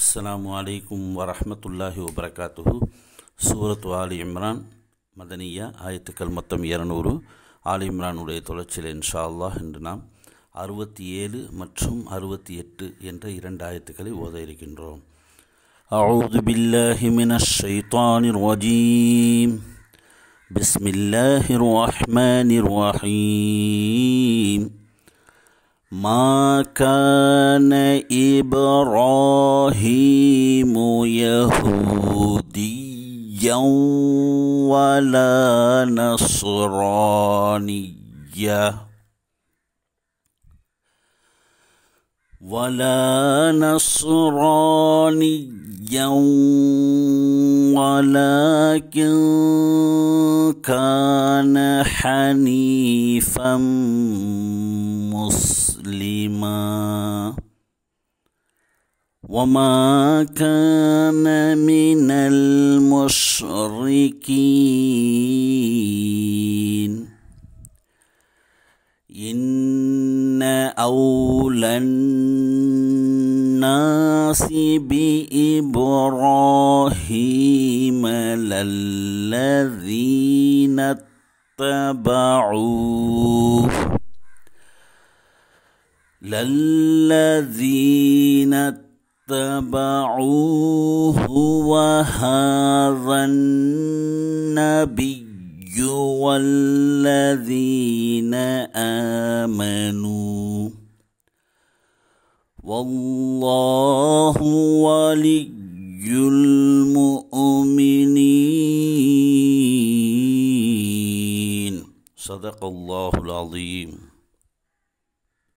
அஸ்லாம் வலைக்கும் வரமத்துல்லாஹி வபரகாத்துஹு சூரத் ஆலி இம்ரான் மதனியா ஆயத்துக்கள் மொத்தம் இரநூறு ஆலி இம்ரானுடைய தொடர்ச்சியில் இன்ஷா அல்லாஹ் என்று நாம் அறுபத்தி ஏழு மற்றும் அறுபத்தி எட்டு என்ற இரண்டு ஆயத்துக்களை ஓத இருக்கின்றோம் أعوذ بالله من الشيطان الرجيم بسم الله الرحمن الرحيم ما كان ابراهيم يهوديا ولا نصرانيا ولا نصرانيا ولكن كان حنيفا مسلما وما كان من المشركين إن أولى الناس بإبراهيم للذين اتبعوه للذين اتبعوه وهذا النبي والذين آمنوا والله ولي المؤمنين صدق الله العظيم